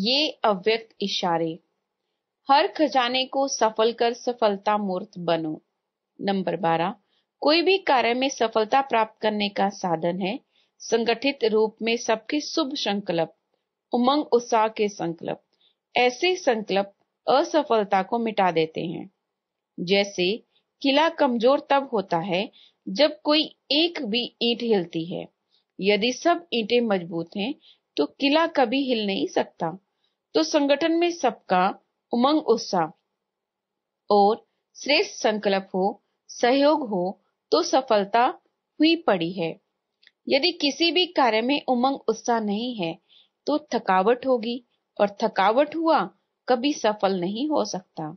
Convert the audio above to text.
ये अव्यक्त इशारे हर खजाने को सफल कर सफलता मूर्त बनो नंबर बारह कोई भी कार्य में सफलता प्राप्त करने का साधन है संगठित रूप में सबके शुभ संकल्प उमंग उत्साह के संकल्प ऐसे संकल्प असफलता को मिटा देते हैं जैसे किला कमजोर तब होता है जब कोई एक भी ईंट हिलती है यदि सब ईंटें मजबूत हैं तो किला कभी हिल नहीं सकता तो संगठन में सबका उमंग उत्साह और श्रेष्ठ संकल्प हो सहयोग हो तो सफलता हुई पड़ी है यदि किसी भी कार्य में उमंग उत्साह नहीं है तो थकावट होगी और थकावट हुआ कभी सफल नहीं हो सकता